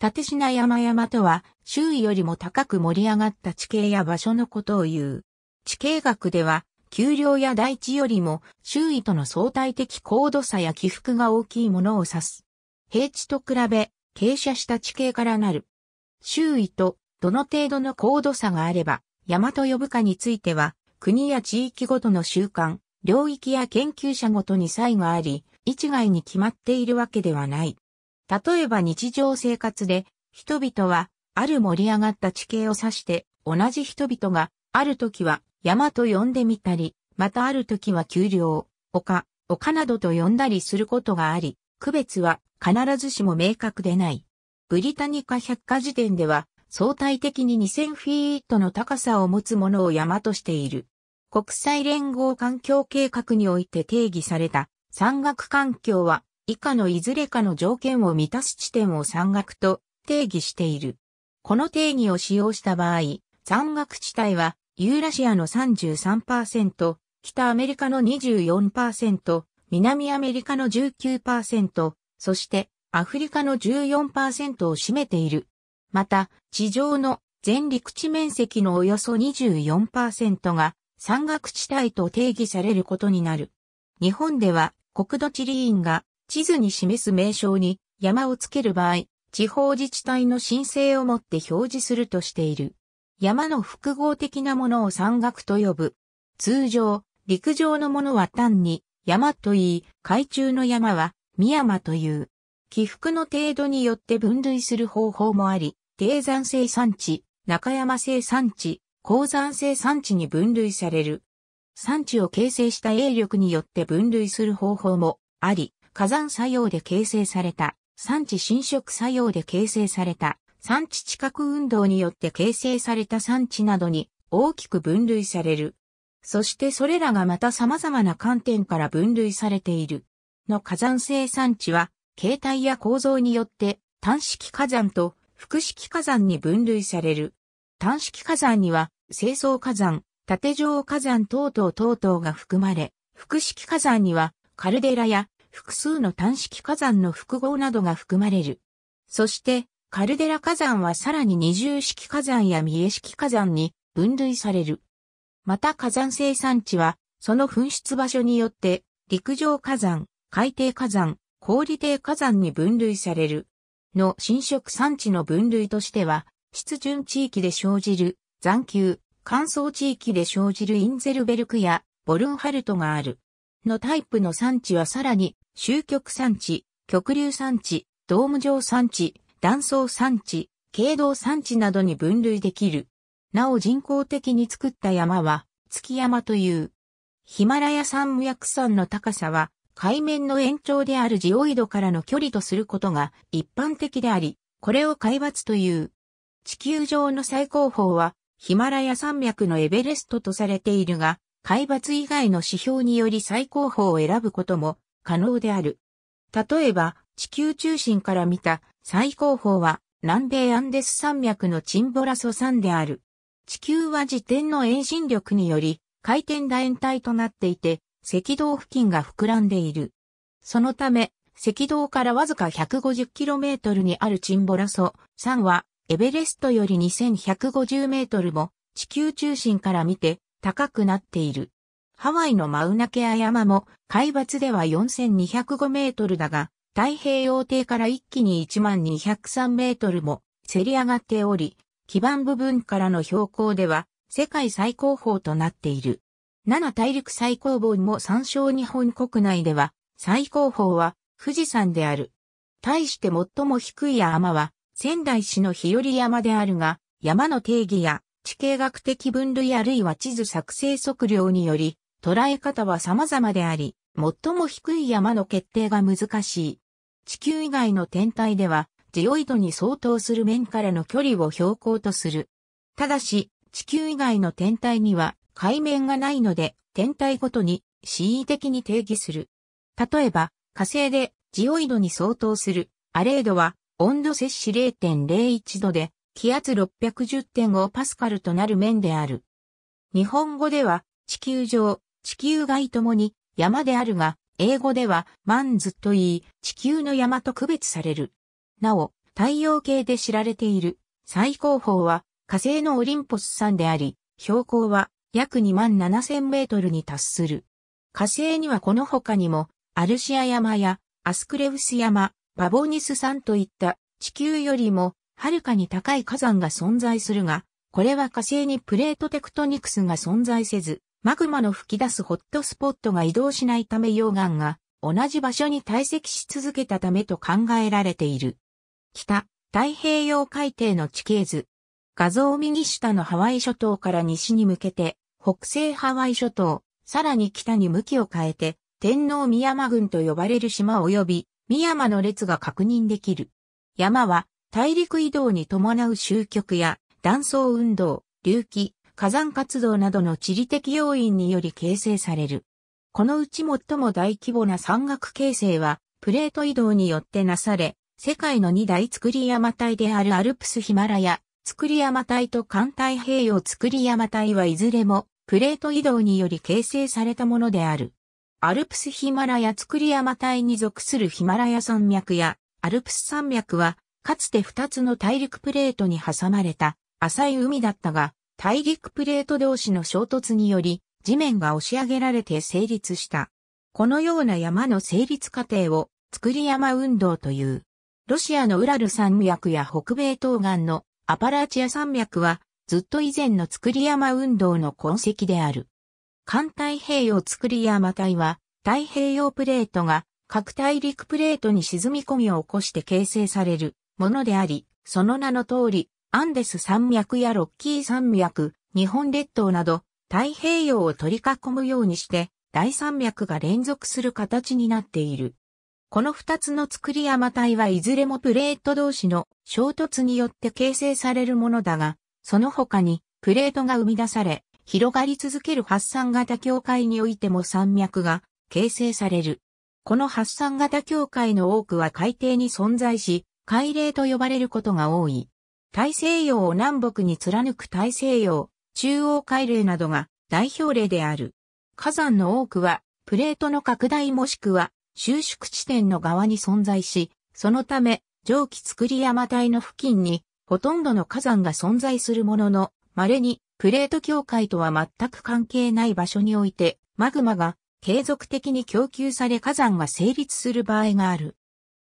縦品山々とは、周囲よりも高く盛り上がった地形や場所のことを言う。地形学では、丘陵や大地よりも、周囲との相対的高度差や起伏が大きいものを指す。平地と比べ、傾斜した地形からなる。周囲と、どの程度の高度差があれば、山と呼ぶかについては、国や地域ごとの習慣、領域や研究者ごとに差異があり、一概に決まっているわけではない。例えば日常生活で、人々は、ある盛り上がった地形を指して、同じ人々が、ある時は山と呼んでみたり、またある時は丘陵、丘、丘などと呼んだりすることがあり、区別は必ずしも明確でない。ブリタニカ百科事典では、相対的に2000フィートの高さを持つものを山としている。国際連合環境計画において定義された山岳環境は以下のいずれかの条件を満たす地点を山岳と定義している。この定義を使用した場合、山岳地帯はユーラシアの33%、北アメリカの24%、南アメリカの19%、そしてアフリカの14%を占めている。また、地上の全陸地面積のおよそ24%が山岳地帯と定義されることになる。日本では国土地理院が地図に示す名称に山をつける場合、地方自治体の申請をもって表示するとしている。山の複合的なものを山岳と呼ぶ。通常、陸上のものは単に山と言い、海中の山は三山という。起伏の程度によって分類する方法もあり、低山生産地、中山生産地、高山生産地に分類される。山地を形成した栄力によって分類する方法もあり、火山作用で形成された、産地侵食作用で形成された、産地地殻運動によって形成された産地などに大きく分類される。そしてそれらがまた様々な観点から分類されている。の火山生産地は、形態や構造によって単式火山と複式火山に分類される。単式火山には、清掃火山、縦状火山等々等々が含まれ、複式火山には、カルデラや複数の単式火山の複合などが含まれる。そして、カルデラ火山はさらに二重式火山や三重式火山に分類される。また火山生産地は、その噴出場所によって、陸上火山、海底火山、氷底火山に分類される。の侵食産地の分類としては、湿潤地域で生じる残丘、乾燥地域で生じるインゼルベルクやボルンハルトがある。のタイプの産地はさらに終局産地、極流産地、ドーム状産地、断層産地、経道産地などに分類できる。なお人工的に作った山は、月山という。ヒマラヤ山無薬山の高さは、海面の延長であるジオイドからの距離とすることが一般的であり、これを海抜という。地球上の最高峰は、ヒマラヤ山脈のエベレストとされているが、海抜以外の指標により最高峰を選ぶことも可能である。例えば、地球中心から見た最高峰は南米アンデス山脈のチンボラソ山である。地球は自転の遠心力により回転楕円体となっていて、赤道付近が膨らんでいる。そのため、赤道からわずか 150km にあるチンボラソ山は、エベレストより 2150m も地球中心から見て高くなっている。ハワイのマウナケア山も海抜では4205メートルだが、太平洋底から一気に1203メートルもせり上がっており、基盤部分からの標高では世界最高峰となっている。7大陸最高峰も参照日本国内では最高峰は富士山である。対して最も低い山は仙台市の日和山であるが、山の定義や地形学的分類あるいは地図作成測量により、捉え方は様々であり、最も低い山の決定が難しい。地球以外の天体では、ジオイドに相当する面からの距離を標高とする。ただし、地球以外の天体には海面がないので、天体ごとに恣意的に定義する。例えば、火星でジオイドに相当するアレードは温度摂氏0.01度で気圧610.5パスカルとなる面である。日本語では地球上地球外ともに山であるが、英語ではマンズと言い、地球の山と区別される。なお、太陽系で知られている最高峰は火星のオリンポス山であり、標高は約2万7000メートルに達する。火星にはこの他にも、アルシア山やアスクレウス山、バボニス山といった地球よりもはるかに高い火山が存在するが、これは火星にプレートテクトニクスが存在せず、マグマの吹き出すホットスポットが移動しないため溶岩が同じ場所に堆積し続けたためと考えられている。北、太平洋海底の地形図。画像右下のハワイ諸島から西に向けて、北西ハワイ諸島、さらに北に向きを変えて、天皇宮山群と呼ばれる島及び、宮山の列が確認できる。山は、大陸移動に伴う終局や、断層運動、隆起、火山活動などの地理的要因により形成される。このうち最も大規模な山岳形成は、プレート移動によってなされ、世界の二大造山帯であるアルプスヒマラヤ、造山帯と環太平洋造山帯はいずれも、プレート移動により形成されたものである。アルプスヒマラヤ造山帯に属するヒマラヤ山脈や、アルプス山脈は、かつて二つの大陸プレートに挟まれた浅い海だったが、大陸プレート同士の衝突により地面が押し上げられて成立した。このような山の成立過程を作り山運動という。ロシアのウラル山脈や北米東岸のアパラチア山脈はずっと以前の作り山運動の痕跡である。環太平洋作り山帯は太平洋プレートが各大陸プレートに沈み込みを起こして形成されるものであり、その名の通りアンデス山脈やロッキー山脈、日本列島など太平洋を取り囲むようにして大山脈が連続する形になっている。この二つの作り山帯はいずれもプレート同士の衝突によって形成されるものだが、その他にプレートが生み出され、広がり続ける発散型境界においても山脈が形成される。この発散型境界の多くは海底に存在し、海嶺と呼ばれることが多い。大西洋を南北に貫く大西洋、中央海嶺などが代表例である。火山の多くは、プレートの拡大もしくは収縮地点の側に存在し、そのため、蒸気作り山帯の付近に、ほとんどの火山が存在するものの、稀に、プレート境界とは全く関係ない場所において、マグマが継続的に供給され火山が成立する場合がある。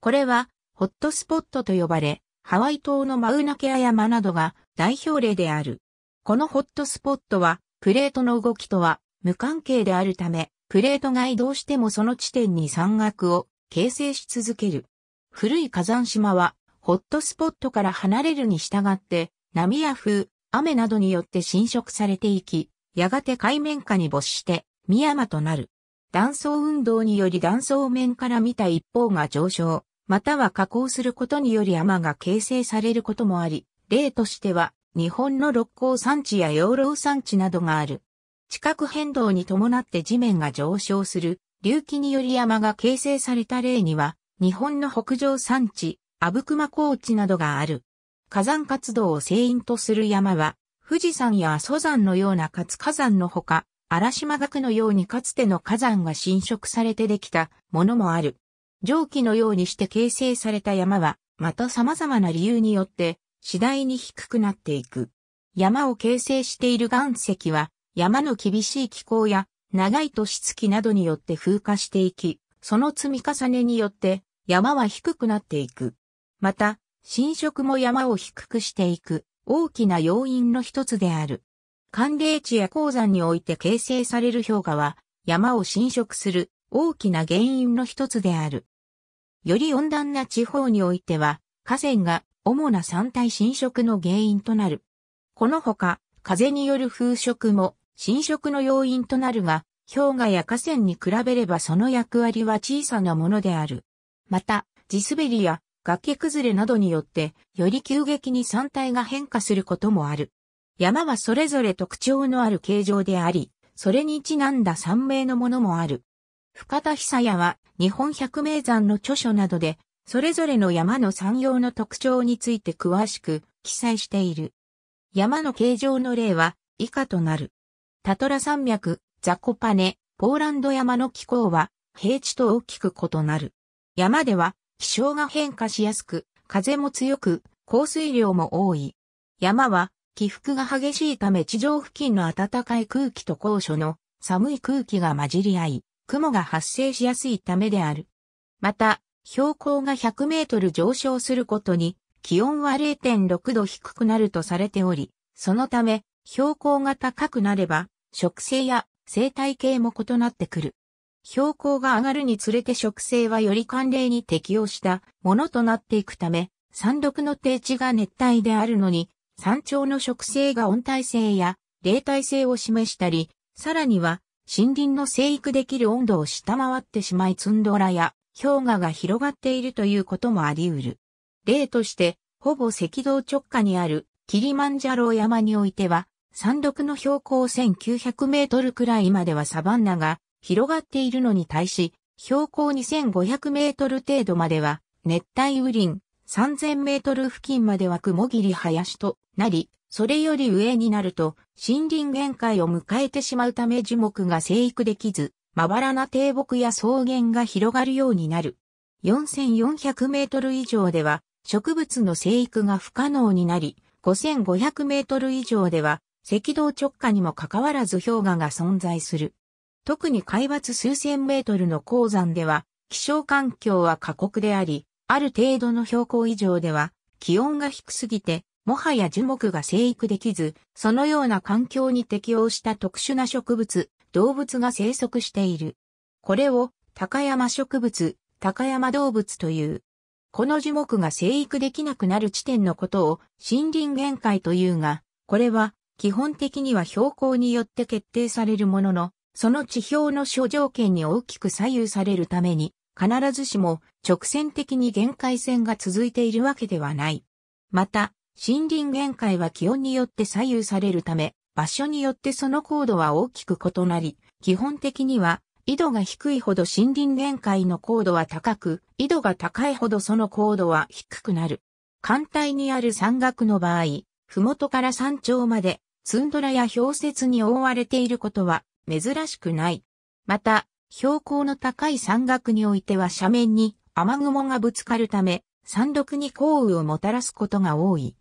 これは、ホットスポットと呼ばれ、ハワイ島のマウナケア山などが代表例である。このホットスポットは、プレートの動きとは無関係であるため、プレートが移動してもその地点に山岳を形成し続ける。古い火山島は、ホットスポットから離れるに従って、波や風、雨などによって侵食されていき、やがて海面下に没して、深山となる。断層運動により断層面から見た一方が上昇、または加工することにより山が形成されることもあり、例としては、日本の六甲山地や養老山地などがある。地殻変動に伴って地面が上昇する、隆起により山が形成された例には、日本の北上山地、阿武隈高地などがある。火山活動を聖因とする山は、富士山や阿蘇山のような活火山のほか、荒島岳のようにかつての火山が侵食されてできたものもある。蒸気のようにして形成された山は、また様々な理由によって、次第に低くなっていく。山を形成している岩石は、山の厳しい気候や、長い年月などによって風化していき、その積み重ねによって、山は低くなっていく。また、侵食も山を低くしていく、大きな要因の一つである。寒冷地や鉱山において形成される氷河は、山を侵食する、大きな原因の一つである。より温暖な地方においては、河川が主な山体侵食の原因となる。このほか、風による風食も侵食の要因となるが、氷河や河川に比べればその役割は小さなものである。また、地滑りや崖崩れなどによって、より急激に山体が変化することもある。山はそれぞれ特徴のある形状であり、それにちなんだ山名のものもある。深田久屋は日本百名山の著書などで、それぞれの山の産業の特徴について詳しく記載している。山の形状の例は以下となる。タトラ山脈、ザコパネ、ポーランド山の気候は平地と大きく異なる。山では気象が変化しやすく、風も強く、降水量も多い。山は起伏が激しいため地上付近の暖かい空気と高所の寒い空気が混じり合い、雲が発生しやすいためである。また、標高が100メートル上昇することに、気温は0.6度低くなるとされており、そのため、標高が高くなれば、植生や生態系も異なってくる。標高が上がるにつれて植生はより寒冷に適応したものとなっていくため、山麓の低地が熱帯であるのに、山頂の植生が温帯性や冷帯性を示したり、さらには森林の生育できる温度を下回ってしまいツンドラや氷河が広がっているということもあり得る。例として、ほぼ赤道直下にあるキリマンジャロ山においては、山麓の標高1900メートルくらいまではサバンナが広がっているのに対し、標高2500メートル程度までは熱帯雨林、3000メートル付近までは雲り林となり、それより上になると、森林限界を迎えてしまうため樹木が生育できず、まばらな低木や草原が広がるようになる。4400メートル以上では、植物の生育が不可能になり、5500メートル以上では、赤道直下にもかかわらず氷河が存在する。特に海抜数千メートルの鉱山では、気象環境は過酷であり、ある程度の標高以上では、気温が低すぎて、もはや樹木が生育できず、そのような環境に適応した特殊な植物、動物が生息している。これを、高山植物、高山動物という。この樹木が生育できなくなる地点のことを森林限界というが、これは基本的には標高によって決定されるものの、その地表の諸条件に大きく左右されるために、必ずしも直線的に限界線が続いているわけではない。また、森林限界は気温によって左右されるため、場所によってその高度は大きく異なり、基本的には、緯度が低いほど森林限界の高度は高く、緯度が高いほどその高度は低くなる。艦隊にある山岳の場合、麓から山頂まで、ツンドラや氷雪に覆われていることは珍しくない。また、標高の高い山岳においては斜面に雨雲がぶつかるため、山麓に降雨をもたらすことが多い。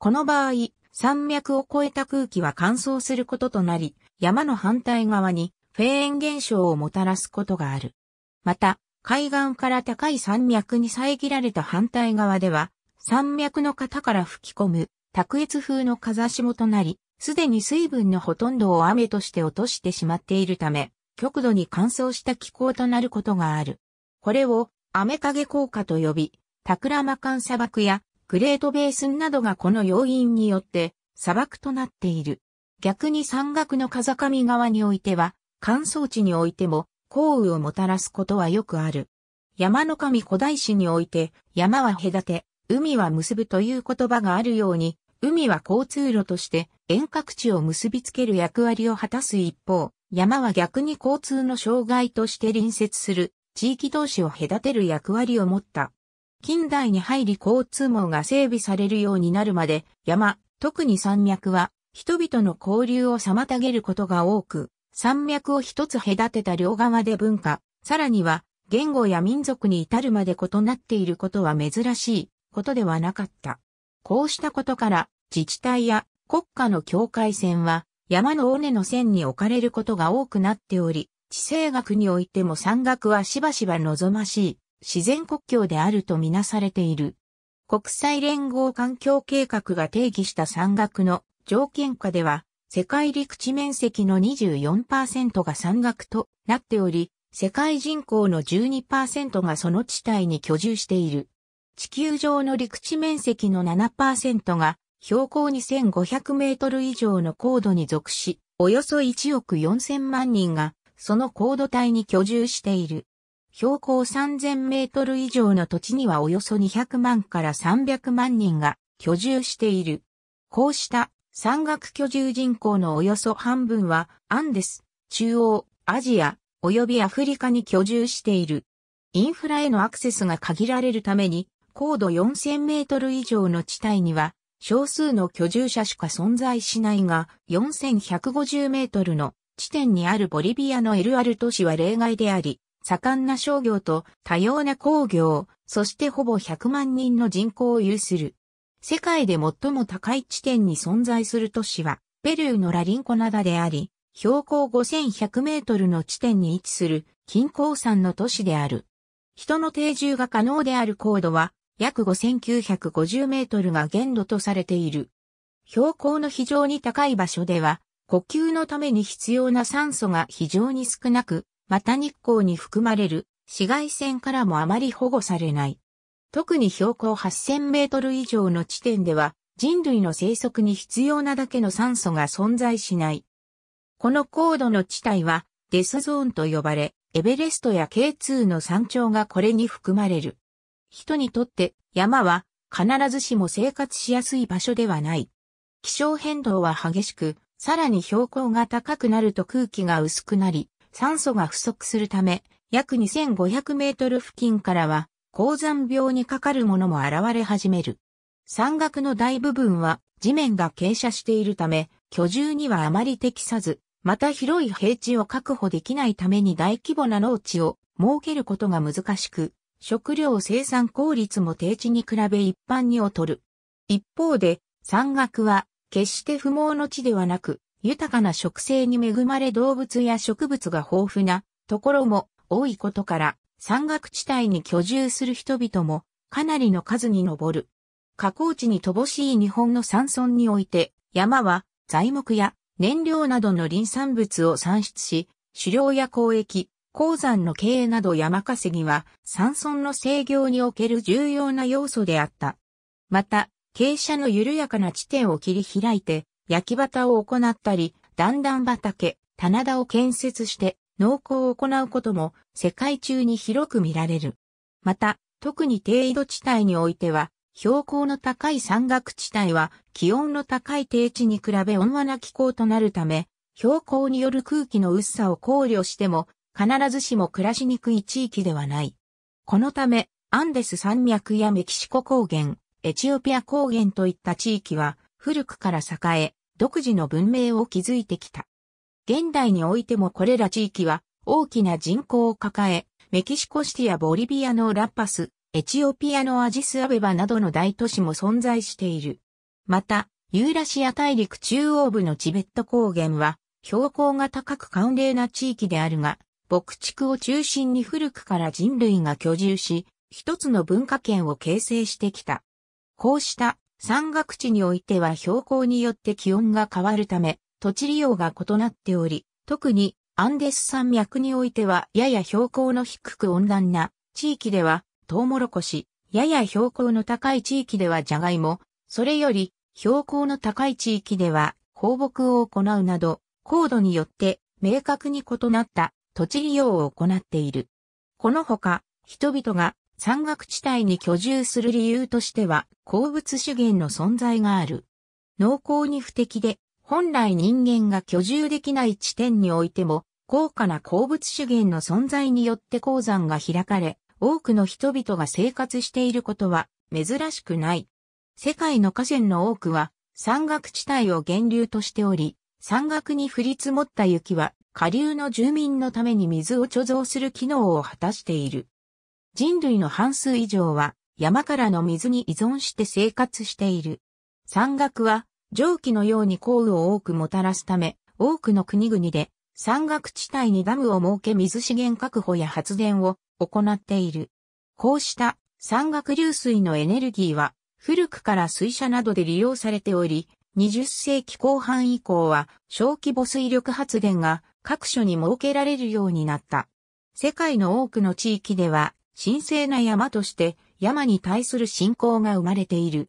この場合、山脈を越えた空気は乾燥することとなり、山の反対側にフェーン現象をもたらすことがある。また、海岸から高い山脈に遮られた反対側では、山脈の型から吹き込む、卓越風の風下となり、すでに水分のほとんどを雨として落としてしまっているため、極度に乾燥した気候となることがある。これを雨影効果と呼び、タクラマカン砂漠やグレートベースンなどがこの要因によって砂漠となっている。逆に山岳の風上側においては、乾燥地においても降雨をもたらすことはよくある。山の神古代史において、山は隔て、海は結ぶという言葉があるように、海は交通路として遠隔地を結びつける役割を果たす一方、山は逆に交通の障害として隣接する地域同士を隔てる役割を持った。近代に入り交通網が整備されるようになるまで、山、特に山脈は、人々の交流を妨げることが多く、山脈を一つ隔てた両側で文化、さらには、言語や民族に至るまで異なっていることは珍しいことではなかった。こうしたことから、自治体や国家の境界線は、山の尾根の線に置かれることが多くなっており、地政学においても山岳はしばしば望ましい自然国境であるとみなされている。国際連合環境計画が定義した山岳の条件下では、世界陸地面積の24%が山岳となっており、世界人口の12%がその地帯に居住している。地球上の陸地面積の7%が標高2500メートル以上の高度に属し、およそ1億4000万人がその高度帯に居住している。標高3000メートル以上の土地にはおよそ200万から300万人が居住している。こうした山岳居住人口のおよそ半分はアンデス、中央、アジア、及びアフリカに居住している。インフラへのアクセスが限られるために、高度4000メートル以上の地帯には、少数の居住者しか存在しないが、4150メートルの地点にあるボリビアのエルアル都市は例外であり、盛んな商業と多様な工業、そしてほぼ100万人の人口を有する。世界で最も高い地点に存在する都市は、ペルーのラリンコナダであり、標高5100メートルの地点に位置する近郊山の都市である。人の定住が可能である高度は約5950メートルが限度とされている。標高の非常に高い場所では、呼吸のために必要な酸素が非常に少なく、また日光に含まれる紫外線からもあまり保護されない。特に標高8000メートル以上の地点では人類の生息に必要なだけの酸素が存在しない。この高度の地帯はデスゾーンと呼ばれ、エベレストや K2 の山頂がこれに含まれる。人にとって山は必ずしも生活しやすい場所ではない。気象変動は激しく、さらに標高が高くなると空気が薄くなり、酸素が不足するため、約2500メートル付近からは、高山病にかかるものも現れ始める。山岳の大部分は地面が傾斜しているため、居住にはあまり適さず、また広い平地を確保できないために大規模な農地を設けることが難しく、食料生産効率も低地に比べ一般に劣る。一方で、山岳は決して不毛の地ではなく、豊かな植生に恵まれ動物や植物が豊富なところも多いことから、山岳地帯に居住する人々もかなりの数に上る。河口地に乏しい日本の山村において、山は材木や燃料などの林産物を産出し、狩猟や交易、鉱山の経営など山稼ぎは山村の制御における重要な要素であった。また、傾斜の緩やかな地点を切り開いて、焼き畑を行ったり、段々畑、棚田を建設して農耕を行うことも世界中に広く見られる。また、特に低緯度地帯においては、標高の高い山岳地帯は気温の高い低地に比べ温和な気候となるため、標高による空気の薄さを考慮しても、必ずしも暮らしにくい地域ではない。このため、アンデス山脈やメキシコ高原、エチオピア高原といった地域は、古くから栄え、独自の文明を築いてきた。現代においてもこれら地域は大きな人口を抱え、メキシコシティやボリビアのラッパス、エチオピアのアジスアベバなどの大都市も存在している。また、ユーラシア大陸中央部のチベット高原は、標高が高く寒冷な地域であるが、牧畜を中心に古くから人類が居住し、一つの文化圏を形成してきた。こうした山岳地においては標高によって気温が変わるため、土地利用が異なっており、特にアンデス山脈においてはやや標高の低く温暖な地域ではトウモロコシ、やや標高の高い地域ではジャガイモ、それより標高の高い地域では放牧を行うなど、高度によって明確に異なった土地利用を行っている。このほか、人々が山岳地帯に居住する理由としては、鉱物資源の存在がある。農耕に不適で、本来人間が居住できない地点においても、高価な鉱物資源の存在によって鉱山が開かれ、多くの人々が生活していることは珍しくない。世界の河川の多くは山岳地帯を源流としており、山岳に降り積もった雪は下流の住民のために水を貯蔵する機能を果たしている。人類の半数以上は山からの水に依存して生活している。山岳は蒸気のように降雨を多くもたらすため、多くの国々で山岳地帯にダムを設け水資源確保や発電を行っている。こうした山岳流水のエネルギーは古くから水車などで利用されており、20世紀後半以降は小規模水力発電が各所に設けられるようになった。世界の多くの地域では神聖な山として山に対する信仰が生まれている。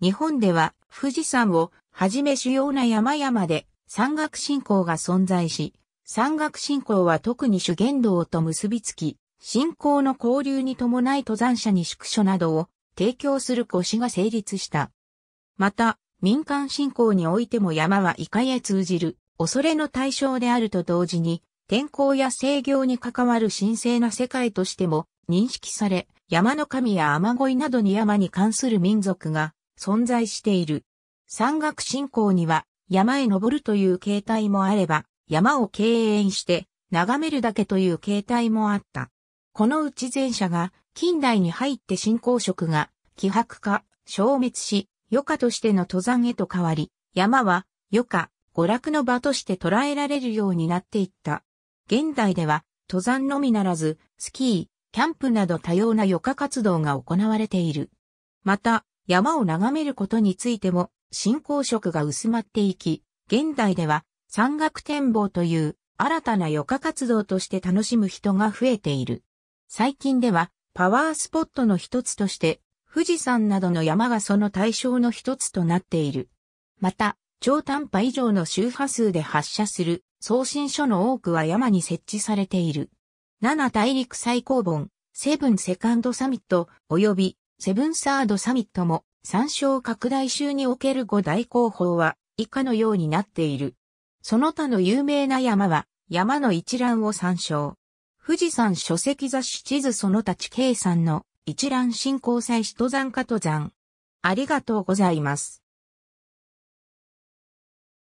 日本では富士山をはじめ主要な山々で山岳信仰が存在し、山岳信仰は特に主言道と結びつき、信仰の交流に伴い登山者に宿所などを提供する腰が成立した。また、民間信仰においても山はいかへ通じる恐れの対象であると同時に、天候や制御に関わる神聖な世界としても認識され、山の神や雨乞いなどに山に関する民族が存在している。山岳信仰には山へ登るという形態もあれば、山を敬遠して眺めるだけという形態もあった。このうち前者が近代に入って信仰色が希薄化、消滅し、余暇としての登山へと変わり、山は余暇、娯楽の場として捉えられるようになっていった。現代では登山のみならず、スキー、キャンプなど多様な余暇活動が行われている。また、山を眺めることについても、信仰色が薄まっていき、現代では山岳展望という新たな余暇活動として楽しむ人が増えている。最近ではパワースポットの一つとして富士山などの山がその対象の一つとなっている。また、超短波以上の周波数で発射する送信所の多くは山に設置されている。7大陸最高本、セブンセカンドサミット、及びセブンサードサミットも、参照拡大集における5大候補は、以下のようになっている。その他の有名な山は、山の一覧を参照。富士山書籍雑誌地図その他地形算の一覧進行祭し登山家登山。ありがとうございます。